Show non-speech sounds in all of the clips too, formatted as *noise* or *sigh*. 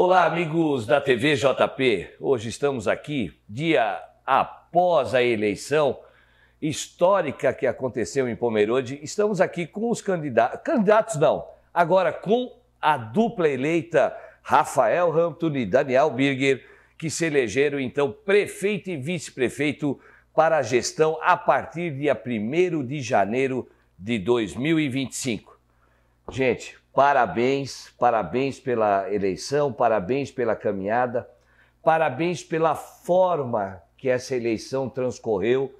Olá, amigos da TV JP. Hoje estamos aqui, dia após a eleição histórica que aconteceu em Pomerode. Estamos aqui com os candidatos, candidatos não, agora com a dupla eleita Rafael Hampton e Daniel Birger, que se elegeram então prefeito e vice-prefeito para a gestão a partir de 1 de janeiro de 2025. Gente, Parabéns, parabéns pela eleição, parabéns pela caminhada, parabéns pela forma que essa eleição transcorreu.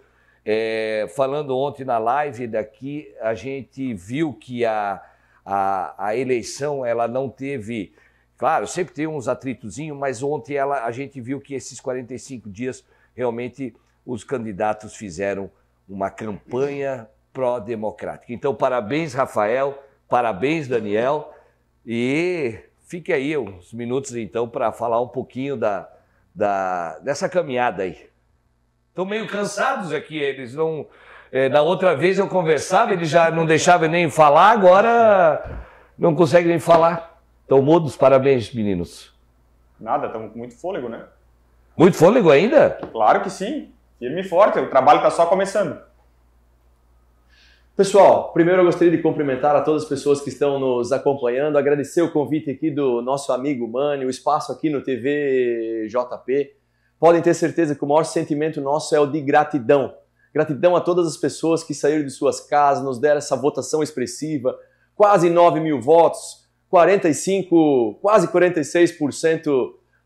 É, falando ontem na live daqui, a gente viu que a, a, a eleição ela não teve. Claro, sempre tem uns atritozinhos, mas ontem ela, a gente viu que esses 45 dias realmente os candidatos fizeram uma campanha pró-democrática. Então, parabéns, Rafael. Parabéns, Daniel. E fique aí uns minutos então para falar um pouquinho da, da, dessa caminhada aí. Estão meio cansados aqui, eles não. É, na outra vez eu conversava, ele já não deixava nem falar, agora não consegue nem falar. Então, mudos, parabéns, meninos. Nada, estamos com muito fôlego, né? Muito fôlego ainda? Claro que sim. Firme e forte, o trabalho está só começando. Pessoal, primeiro eu gostaria de cumprimentar a todas as pessoas que estão nos acompanhando, agradecer o convite aqui do nosso amigo Mani, o espaço aqui no TV JP. Podem ter certeza que o maior sentimento nosso é o de gratidão. Gratidão a todas as pessoas que saíram de suas casas, nos deram essa votação expressiva, quase 9 mil votos, 45, quase 46%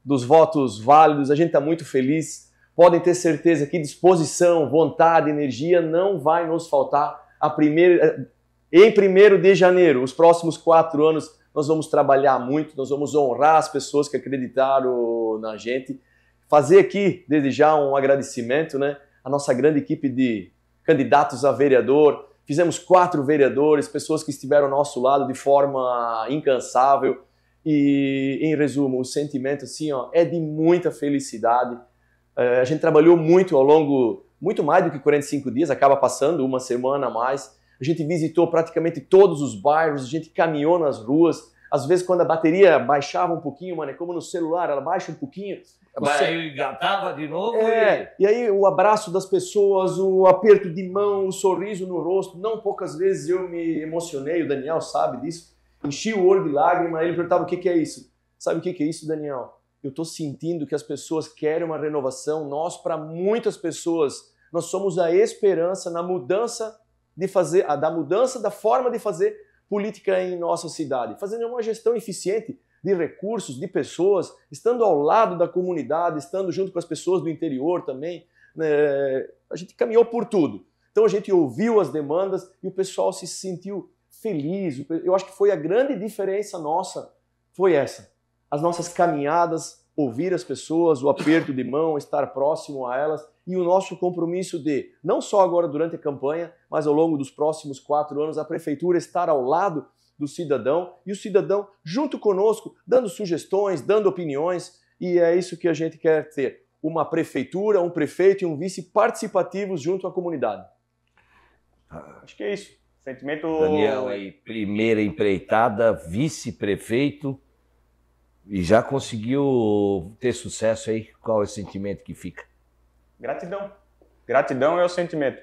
dos votos válidos. A gente está muito feliz. Podem ter certeza que disposição, vontade, energia não vai nos faltar a primeira, em 1 de janeiro, os próximos quatro anos, nós vamos trabalhar muito, nós vamos honrar as pessoas que acreditaram na gente. Fazer aqui, desde já, um agradecimento né, à nossa grande equipe de candidatos a vereador. Fizemos quatro vereadores, pessoas que estiveram ao nosso lado de forma incansável. E, em resumo, o sentimento assim, ó, é de muita felicidade. É, a gente trabalhou muito ao longo muito mais do que 45 dias, acaba passando uma semana a mais. A gente visitou praticamente todos os bairros, a gente caminhou nas ruas. Às vezes, quando a bateria baixava um pouquinho, mano, é como no celular, ela baixa um pouquinho. Você... engatava de novo. É, e... e aí o abraço das pessoas, o aperto de mão, o sorriso no rosto. Não poucas vezes eu me emocionei, o Daniel sabe disso. Enchi o olho de lágrima, ele perguntava o que, que é isso. Sabe o que, que é isso, Daniel? Eu estou sentindo que as pessoas querem uma renovação. Nós, para muitas pessoas, nós somos a esperança na mudança de fazer, da mudança da forma de fazer política em nossa cidade, fazendo uma gestão eficiente de recursos, de pessoas, estando ao lado da comunidade, estando junto com as pessoas do interior também. Né? A gente caminhou por tudo. Então a gente ouviu as demandas e o pessoal se sentiu feliz. Eu acho que foi a grande diferença nossa, foi essa. As nossas caminhadas ouvir as pessoas, o aperto de mão, estar próximo a elas e o nosso compromisso de, não só agora durante a campanha, mas ao longo dos próximos quatro anos, a prefeitura estar ao lado do cidadão e o cidadão junto conosco, dando sugestões, dando opiniões, e é isso que a gente quer ter: uma prefeitura, um prefeito e um vice participativos junto à comunidade. Acho que é isso. Sentimento. Daniel, aí, primeira empreitada, vice-prefeito e já conseguiu ter sucesso aí? Qual é o sentimento que fica? Gratidão. Gratidão é o sentimento.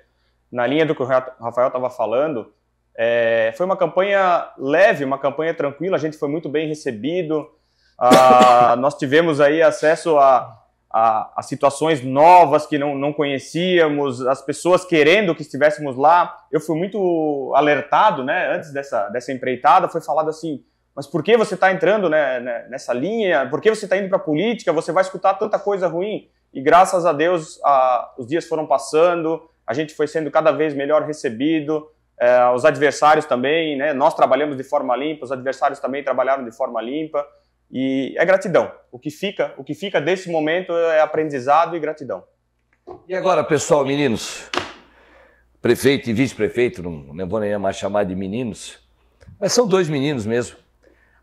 Na linha do que o Rafael estava falando, é, foi uma campanha leve, uma campanha tranquila, a gente foi muito bem recebido. Ah, *laughs* nós tivemos aí acesso a, a, a, situações novas que não, não conhecíamos, as pessoas querendo que estivéssemos lá. Eu fui muito alertado, né, antes dessa, dessa empreitada, foi falado assim, mas por que você está entrando né, né, nessa linha? Por que você está indo para a política? Você vai escutar tanta coisa ruim. E graças a Deus, a, os dias foram passando, a gente foi sendo cada vez melhor recebido, é, os adversários também, né, nós trabalhamos de forma limpa, os adversários também trabalharam de forma limpa. E é gratidão. O que fica, o que fica desse momento é aprendizado e gratidão. E agora, pessoal, meninos, prefeito e vice-prefeito, não, não vou nem mais chamar de meninos, mas são dois meninos mesmo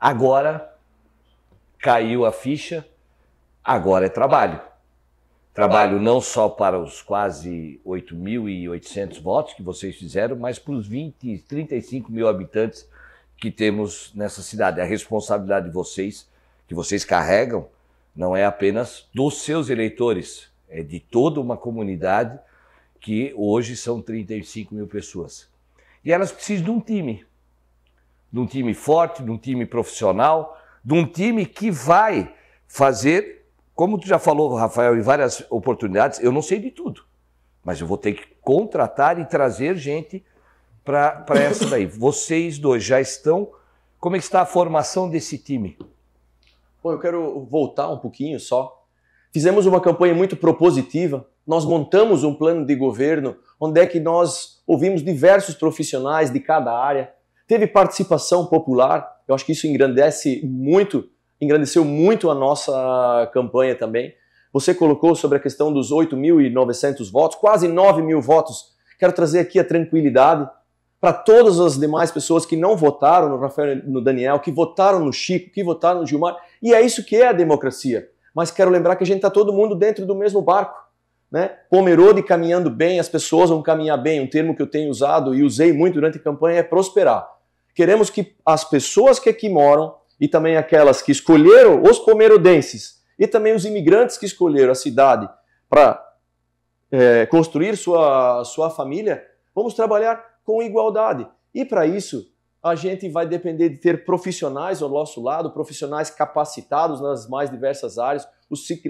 Agora caiu a ficha, agora é trabalho. Trabalho não só para os quase 8.800 votos que vocês fizeram, mas para os 20, 35 mil habitantes que temos nessa cidade. A responsabilidade de vocês, que vocês carregam, não é apenas dos seus eleitores, é de toda uma comunidade que hoje são 35 mil pessoas. E elas precisam de um time de um time forte, de um time profissional, de um time que vai fazer, como tu já falou, Rafael, em várias oportunidades, eu não sei de tudo, mas eu vou ter que contratar e trazer gente para essa daí. Vocês dois já estão. Como é está a formação desse time? Bom, eu quero voltar um pouquinho só. Fizemos uma campanha muito propositiva. Nós montamos um plano de governo onde é que nós ouvimos diversos profissionais de cada área Teve participação popular, eu acho que isso engrandece muito, engrandeceu muito a nossa campanha também. Você colocou sobre a questão dos 8.900 votos, quase 9 mil votos. Quero trazer aqui a tranquilidade para todas as demais pessoas que não votaram no Rafael, no Daniel, que votaram no Chico, que votaram no Gilmar. E é isso que é a democracia. Mas quero lembrar que a gente está todo mundo dentro do mesmo barco. Né? Pomerode caminhando bem, as pessoas vão caminhar bem. Um termo que eu tenho usado e usei muito durante a campanha é prosperar. Queremos que as pessoas que aqui moram e também aquelas que escolheram os pomerodenses e também os imigrantes que escolheram a cidade para é, construir sua, sua família, vamos trabalhar com igualdade. E para isso, a gente vai depender de ter profissionais ao nosso lado, profissionais capacitados nas mais diversas áreas,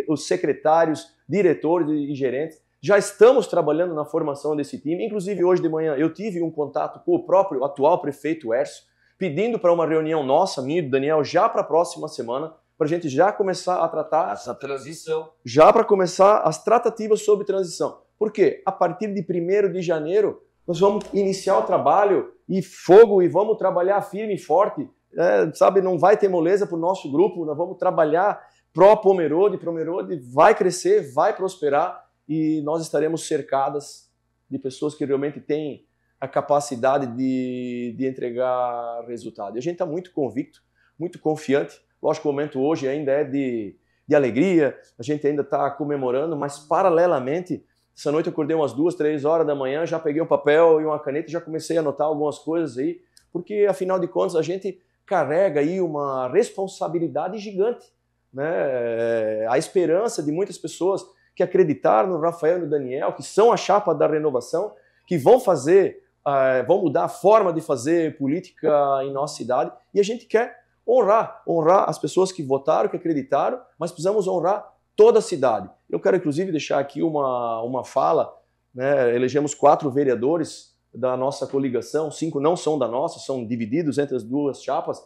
os secretários, diretores e gerentes, já estamos trabalhando na formação desse time. Inclusive, hoje de manhã eu tive um contato com o próprio atual prefeito Ercio, pedindo para uma reunião nossa, minha e do Daniel, já para a próxima semana, para a gente já começar a tratar. Essa transição. Já para começar as tratativas sobre transição. Por quê? A partir de 1 de janeiro, nós vamos iniciar o trabalho e fogo e vamos trabalhar firme e forte. É, sabe, não vai ter moleza para o nosso grupo, nós vamos trabalhar pró-Pomerode, Pomerode vai crescer, vai prosperar e nós estaremos cercadas de pessoas que realmente têm a capacidade de, de entregar resultado. E a gente está muito convicto, muito confiante. Lógico, o momento hoje ainda é de, de alegria, a gente ainda está comemorando, mas paralelamente, essa noite eu acordei umas duas, três horas da manhã, já peguei um papel e uma caneta e já comecei a anotar algumas coisas aí, porque afinal de contas a gente carrega aí uma responsabilidade gigante. Né? É, a esperança de muitas pessoas que acreditar no Rafael e no Daniel, que são a chapa da renovação, que vão fazer, uh, vão mudar a forma de fazer política em nossa cidade. E a gente quer honrar, honrar as pessoas que votaram, que acreditaram, mas precisamos honrar toda a cidade. Eu quero, inclusive, deixar aqui uma, uma fala. Né? Elegemos quatro vereadores da nossa coligação, cinco não são da nossa, são divididos entre as duas chapas.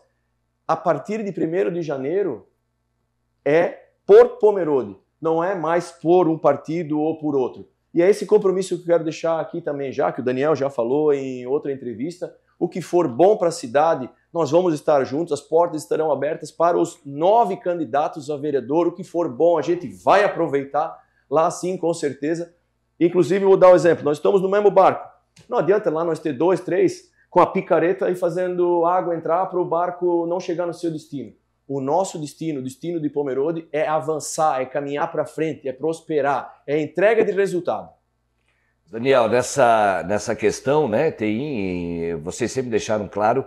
A partir de 1 de janeiro é por Pomerode não é mais por um partido ou por outro. E é esse compromisso que eu quero deixar aqui também, já que o Daniel já falou em outra entrevista, o que for bom para a cidade, nós vamos estar juntos, as portas estarão abertas para os nove candidatos a vereador, o que for bom a gente vai aproveitar lá sim, com certeza. Inclusive, vou dar um exemplo, nós estamos no mesmo barco, não adianta lá nós ter dois, três com a picareta e fazendo água entrar para o barco não chegar no seu destino. O nosso destino, o destino de Pomerode, é avançar, é caminhar para frente, é prosperar, é entrega de resultado. Daniel, nessa, nessa questão, né, tem vocês sempre deixaram claro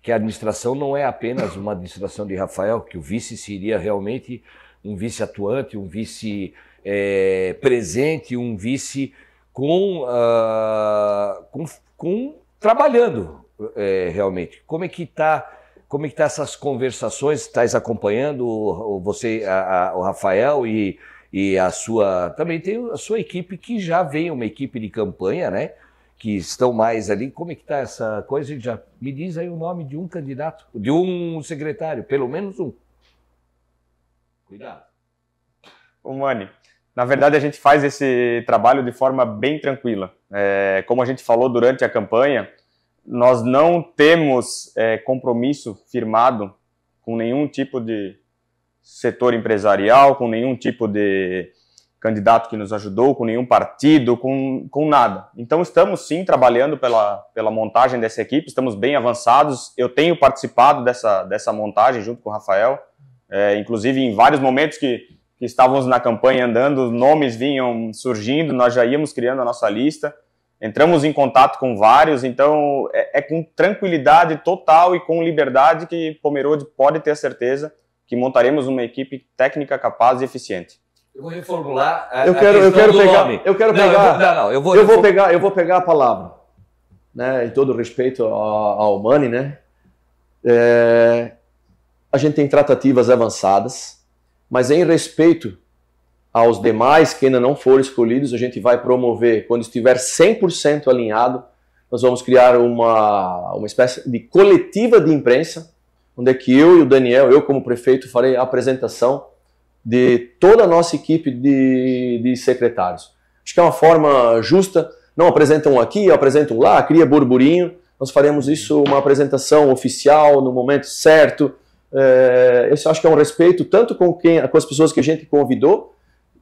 que a administração não é apenas uma administração de Rafael, que o vice seria realmente um vice atuante, um vice é, presente, um vice com, uh, com, com trabalhando é, realmente. Como é que está como é que tá essas conversações? Estás acompanhando o, você, a, a, o Rafael e, e a sua... Também tem a sua equipe que já vem, uma equipe de campanha, né? Que estão mais ali. Como é que tá essa coisa? Já me diz aí o nome de um candidato, de um secretário, pelo menos um. Cuidado. O Mani, na verdade, a gente faz esse trabalho de forma bem tranquila. É, como a gente falou durante a campanha, nós não temos é, compromisso firmado com nenhum tipo de setor empresarial, com nenhum tipo de candidato que nos ajudou, com nenhum partido, com, com nada. Então, estamos sim trabalhando pela, pela montagem dessa equipe, estamos bem avançados. Eu tenho participado dessa, dessa montagem junto com o Rafael, é, inclusive em vários momentos que, que estávamos na campanha andando, nomes vinham surgindo, nós já íamos criando a nossa lista entramos em contato com vários, então é, é, com tranquilidade total e com liberdade que Pomerode pode ter certeza que montaremos uma equipe técnica capaz e eficiente. Eu vou reformular a, eu quero, a eu quero pegar, nome. Eu quero não, pegar... Eu vou, não, não, eu vou, eu, eu vou, pegar, eu vou pegar a palavra, né, em todo respeito ao Mani, né, é, a gente tem tratativas avançadas, mas em respeito aos demais que ainda não foram escolhidos, a gente vai promover quando estiver 100% alinhado. Nós vamos criar uma, uma espécie de coletiva de imprensa, onde é que eu e o Daniel, eu como prefeito, farei a apresentação de toda a nossa equipe de, de secretários. Acho que é uma forma justa, não apresentam aqui, apresentam lá, cria burburinho. Nós faremos isso uma apresentação oficial, no momento certo. É, eu acho que é um respeito tanto com, quem, com as pessoas que a gente convidou,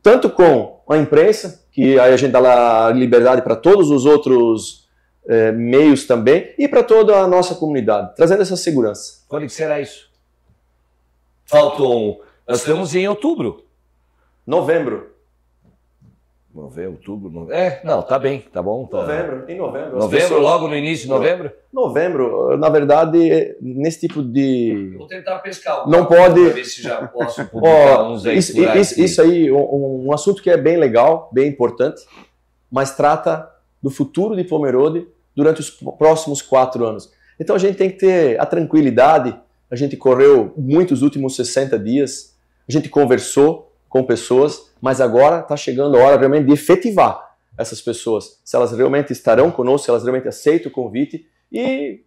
tanto com a imprensa, que aí a gente dá liberdade para todos os outros é, meios também, e para toda a nossa comunidade, trazendo essa segurança. Quando será isso? Faltam. Nós estamos em outubro. Novembro. Novembro, outubro, novembro. É, não, tá bem, tá bom. Tá... Novembro, em novembro. Novembro, pessoas... logo no início de novembro? Novembro, na verdade, nesse tipo de. Vou tentar pescar um Não pode. Pra ver se já posso *laughs* publicar oh, uns aí isso, isso, isso, aí, um, um, assunto que é bem legal, bem importante, mas trata do futuro de Pomerode durante os próximos quatro anos. Então a gente tem que ter a tranquilidade. A gente correu muitos últimos 60 dias, a gente conversou, com pessoas, mas agora está chegando a hora realmente de efetivar essas pessoas. Se elas realmente estarão conosco, se elas realmente aceitam o convite e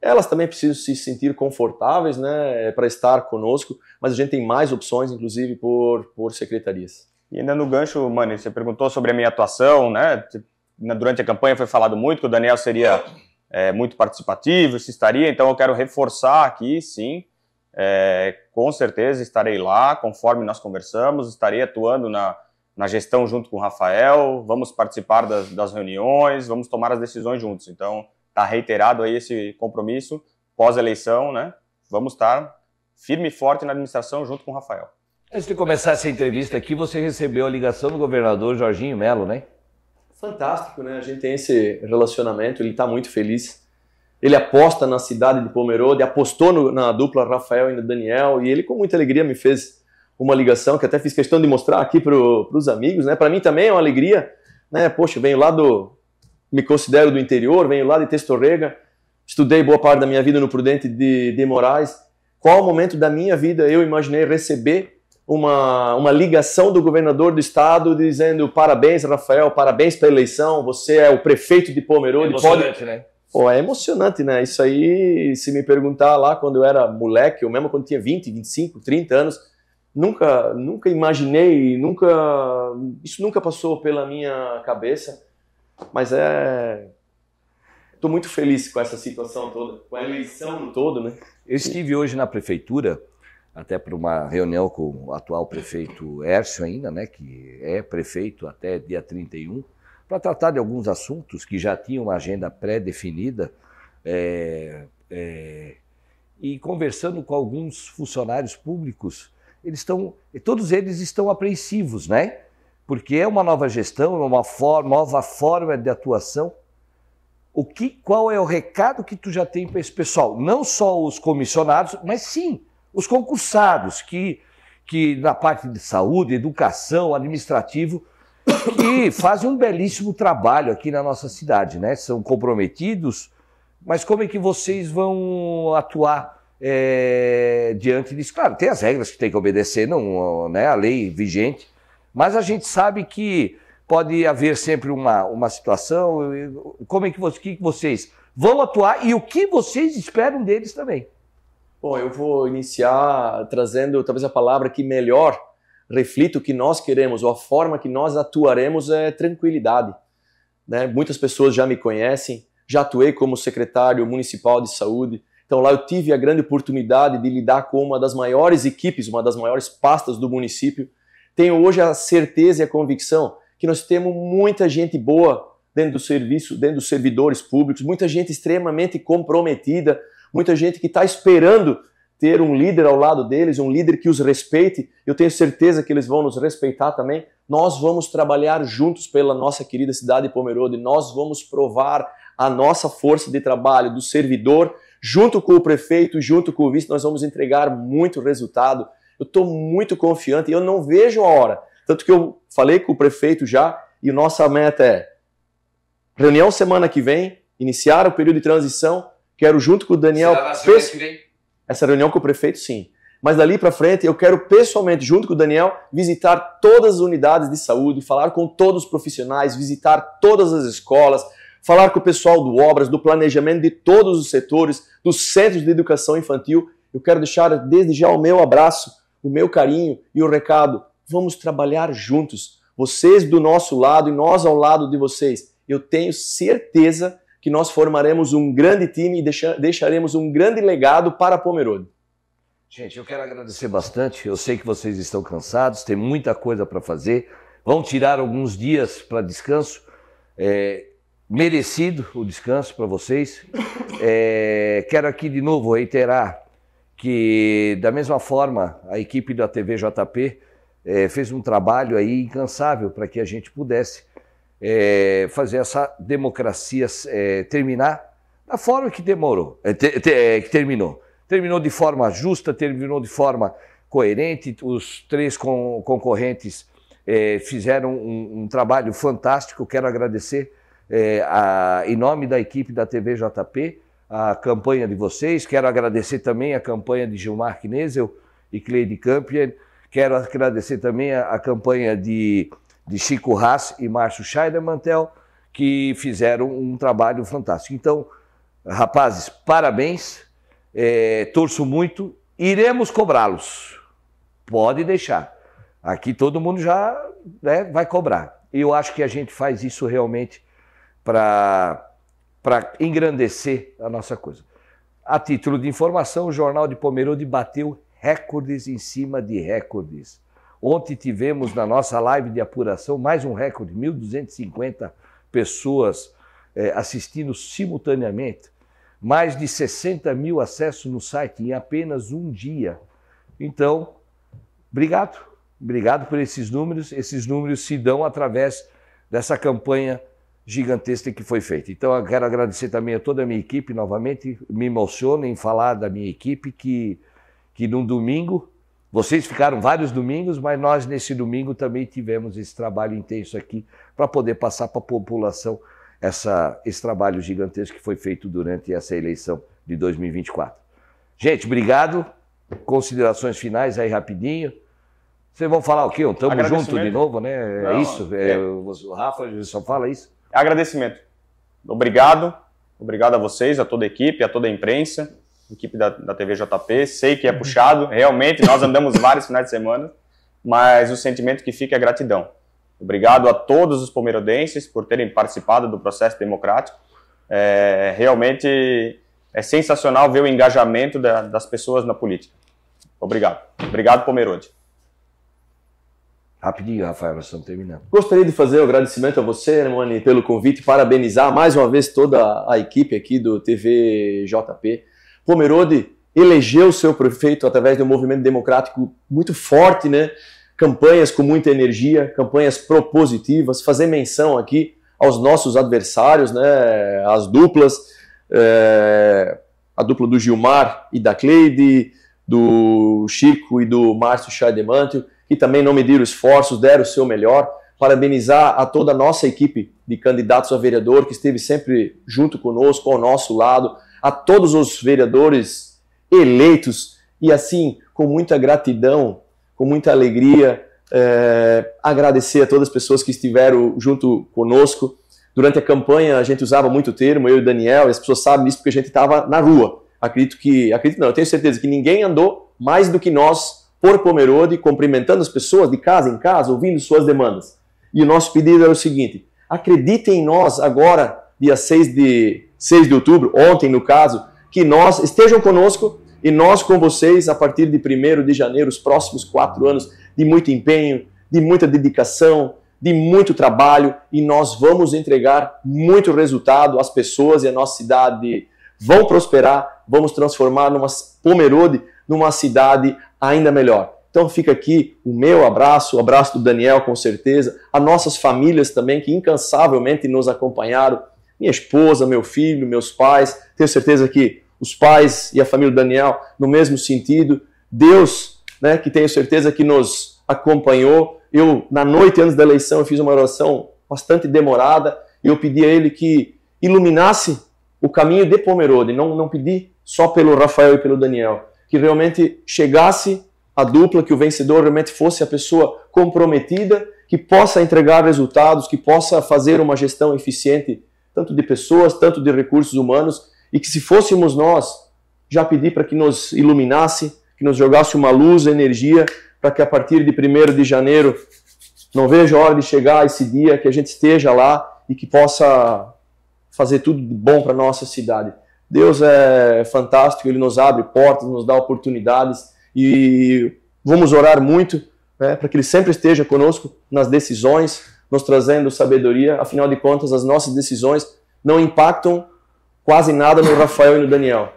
elas também precisam se sentir confortáveis né, para estar conosco, mas a gente tem mais opções, inclusive por, por secretarias. E ainda no gancho, Mani, você perguntou sobre a minha atuação, né? Durante a campanha foi falado muito que o Daniel seria é, muito participativo, se estaria, então eu quero reforçar aqui, sim, é, com certeza estarei lá, conforme nós conversamos, estarei atuando na, na gestão junto com o Rafael, vamos participar das, das reuniões, vamos tomar as decisões juntos. Então, está reiterado aí esse compromisso pós-eleição, né? Vamos estar firme e forte na administração junto com o Rafael. Antes de começar essa entrevista aqui, você recebeu a ligação do governador Jorginho Melo, né? Fantástico, né? A gente tem esse relacionamento, ele está muito feliz ele aposta na cidade de Pomerode, apostou no, na dupla Rafael e Daniel, e ele com muita alegria me fez uma ligação que até fiz questão de mostrar aqui para os amigos, né? Para mim também é uma alegria, né? Poxa, venho lá do, me considero do interior, venho lá de Testorrega, estudei boa parte da minha vida no Prudente de, de Moraes. Qual momento da minha vida eu imaginei receber uma, uma ligação do governador do estado dizendo parabéns, Rafael, parabéns pela eleição, você é o prefeito de Pomerode, é pode, né? Pô, é emocionante, né? Isso aí, se me perguntar lá quando eu era moleque, ou mesmo quando tinha 20, 25, 30 anos, nunca, nunca imaginei, nunca, isso nunca passou pela minha cabeça. Mas é, estou muito feliz com essa situação toda, com a eleição toda, né? Eu estive hoje na prefeitura até para uma reunião com o atual prefeito Hércio ainda, né? Que é prefeito até dia 31 para tratar de alguns assuntos que já tinham uma agenda pré-definida é, é, e conversando com alguns funcionários públicos, eles estão, todos eles estão apreensivos, né? Porque é uma nova gestão, é uma for, nova forma de atuação. O que, qual é o recado que tu já tem para esse pessoal? Não só os comissionados, mas sim os concursados que, que na parte de saúde, educação, administrativo, e fazem um belíssimo trabalho aqui na nossa cidade, né? São comprometidos, mas como é que vocês vão atuar é, diante disso? Claro, tem as regras que tem que obedecer, não, né? A lei vigente, mas a gente sabe que pode haver sempre uma, uma situação. Como é que, que vocês vão atuar e o que vocês esperam deles também? Bom, eu vou iniciar trazendo talvez a palavra que melhor reflito o que nós queremos ou a forma que nós atuaremos é tranquilidade. Né? Muitas pessoas já me conhecem, já atuei como secretário municipal de saúde, então lá eu tive a grande oportunidade de lidar com uma das maiores equipes, uma das maiores pastas do município. Tenho hoje a certeza e a convicção que nós temos muita gente boa dentro do serviço, dentro dos servidores públicos, muita gente extremamente comprometida, muita gente que está esperando ter um líder ao lado deles, um líder que os respeite, eu tenho certeza que eles vão nos respeitar também. Nós vamos trabalhar juntos pela nossa querida cidade de Pomerode, nós vamos provar a nossa força de trabalho do servidor, junto com o prefeito, junto com o vice, nós vamos entregar muito resultado. Eu estou muito confiante e eu não vejo a hora. Tanto que eu falei com o prefeito já e nossa meta é reunião semana que vem, iniciar o período de transição. Quero junto com o Daniel. Será na semana que vem? essa reunião com o prefeito, sim. Mas dali para frente, eu quero pessoalmente, junto com o Daniel, visitar todas as unidades de saúde, falar com todos os profissionais, visitar todas as escolas, falar com o pessoal do Obras, do planejamento de todos os setores, dos centros de educação infantil. Eu quero deixar desde já o meu abraço, o meu carinho e o recado. Vamos trabalhar juntos, vocês do nosso lado e nós ao lado de vocês. Eu tenho certeza que nós formaremos um grande time e deixaremos um grande legado para Pomerode. Gente, eu quero agradecer bastante. Eu sei que vocês estão cansados, tem muita coisa para fazer. Vão tirar alguns dias para descanso. É, merecido o descanso para vocês. É, quero aqui de novo reiterar que, da mesma forma, a equipe da TV JP é, fez um trabalho aí incansável para que a gente pudesse é, fazer essa democracia é, terminar da forma que demorou, é, te, é, que terminou. Terminou de forma justa, terminou de forma coerente. Os três concorrentes é, fizeram um, um, trabalho fantástico. Quero agradecer a, em nome da equipe da TVJP a campanha de vocês. Quero agradecer também a campanha de Gilmar Knesel e Cleide Campion. Quero agradecer também a, a campanha de de Chico Haas e Márcio Scheidermantel, que fizeram um trabalho fantástico. Então, rapazes, parabéns, é, torço muito, iremos cobrá-los. Pode deixar. Aqui todo mundo já né, vai cobrar. Eu acho que a gente faz isso realmente para engrandecer a nossa coisa. A título de informação, o Jornal de Pomerode bateu recordes em cima de recordes. Ontem tivemos na nossa live de apuração mais um recorde: 1.250 pessoas é, assistindo simultaneamente, mais de 60 mil acessos no site em apenas um dia. Então, obrigado, obrigado por esses números. Esses números se dão através dessa campanha gigantesca que foi feita. Então, eu quero agradecer também a toda a minha equipe novamente. Me emociona em falar da minha equipe que, que num domingo vocês ficaram vários domingos, mas nós nesse domingo também tivemos esse trabalho intenso aqui para poder passar para a população essa, esse trabalho gigantesco que foi feito durante essa eleição de 2024. Gente, obrigado. Considerações finais aí rapidinho. Vocês vão falar o quê? Estamos junto de novo, né? É Não, é isso? É, é. o Rafa só fala isso? Agradecimento. Obrigado. Obrigado a vocês, a toda a equipe, a toda a imprensa equipe da, da TV JP, sei que é uhum. puxado, realmente, nós andamos *laughs* vários finais de semana, mas o sentimento que fica é gratidão. Obrigado a todos os Pomerodenses por terem participado do processo democrático. É, realmente é sensacional ver o engajamento da, das pessoas na política. Obrigado. Obrigado, Pomerode. Rapidinho, Rafael, nós estamos terminando. Gostaria de fazer um agradecimento a você, Hermani, pelo convite, parabenizar mais uma vez toda a equipe aqui do TV JP Pomerode elegeu seu prefeito através de um movimento democrático muito forte, né? Campanhas com muita energia, campanhas propositivas, fazer menção aqui aos nossos adversários, né? As duplas, é... a dupla do Gilmar e da Cleide, do Chico e do Márcio Chademantel, que também não mediram esforços, deram o seu melhor. Parabenizar a toda a nossa equipe de candidatos a vereador que esteve sempre junto conosco, ao nosso lado, a todos os vereadores eleitos e assim, com muita gratidão, com muita alegria, é, agradecer a todas as pessoas que estiveram junto conosco. Durante a campanha a gente usava muito o termo, eu e o Daniel, e as pessoas sabem disso porque a gente estava na rua. Acredito que, acredito não, eu tenho certeza que ninguém andou mais do que nós por Pomerode, cumprimentando as pessoas de casa em casa, ouvindo suas demandas. E o nosso pedido era o seguinte: acreditem em nós agora, dia 6 de 6 de outubro, ontem no caso, que nós estejam conosco e nós com vocês a partir de 1 de janeiro, os próximos quatro anos de muito empenho, de muita dedicação, de muito trabalho e nós vamos entregar muito resultado às pessoas e à nossa cidade. Vão prosperar, vamos transformar numa Pomerode numa cidade ainda melhor. Então fica aqui o meu abraço, o abraço do Daniel com certeza, a nossas famílias também que incansavelmente nos acompanharam minha esposa, meu filho, meus pais. Tenho certeza que os pais e a família do Daniel, no mesmo sentido. Deus, né, que tenho certeza que nos acompanhou. Eu, na noite antes da eleição, fiz uma oração bastante demorada e eu pedi a ele que iluminasse o caminho de Pomerode. Não, não pedi só pelo Rafael e pelo Daniel. Que realmente chegasse a dupla, que o vencedor realmente fosse a pessoa comprometida, que possa entregar resultados, que possa fazer uma gestão eficiente tanto de pessoas, tanto de recursos humanos, e que se fôssemos nós, já pedi para que nos iluminasse, que nos jogasse uma luz, energia, para que a partir de 1 de janeiro, não veja a hora de chegar esse dia, que a gente esteja lá e que possa fazer tudo de bom para a nossa cidade. Deus é fantástico, Ele nos abre portas, nos dá oportunidades e vamos orar muito né, para que Ele sempre esteja conosco nas decisões, nos trazendo sabedoria. Afinal de contas, as nossas decisões não impactam quase nada no Rafael e no Daniel,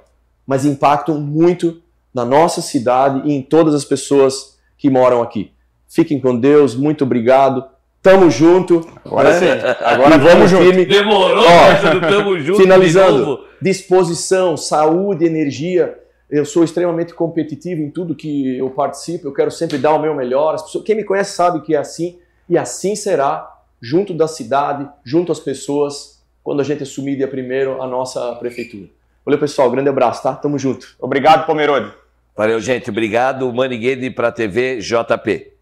mas impactam muito na nossa cidade e em todas as pessoas que moram aqui. Fiquem com Deus, muito obrigado. Tamo junto. Agora né? sim. Agora vamos junto. Firme. Demorou, Ó, tamo junto. Finalizando. Disposição, saúde, energia. Eu sou extremamente competitivo em tudo que eu participo. Eu quero sempre dar o meu melhor. Pessoas, quem me conhece sabe que é assim. E assim será junto da cidade, junto às pessoas, quando a gente assumir dia primeiro a nossa prefeitura. Valeu, pessoal. Grande abraço, tá? Tamo junto. Obrigado, Pomerode. Valeu, gente. Obrigado. Maniguede para a TV JP.